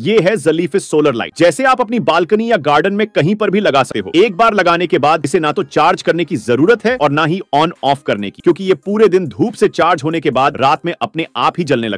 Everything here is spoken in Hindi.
ये है जलीफिस सोलर लाइट जैसे आप अपनी बालकनी या गार्डन में कहीं पर भी लगा सकते हो एक बार लगाने के बाद इसे ना तो चार्ज करने की जरूरत है और ना ही ऑन ऑफ करने की क्योंकि ये पूरे दिन धूप से चार्ज होने के बाद रात में अपने आप ही जलने लगता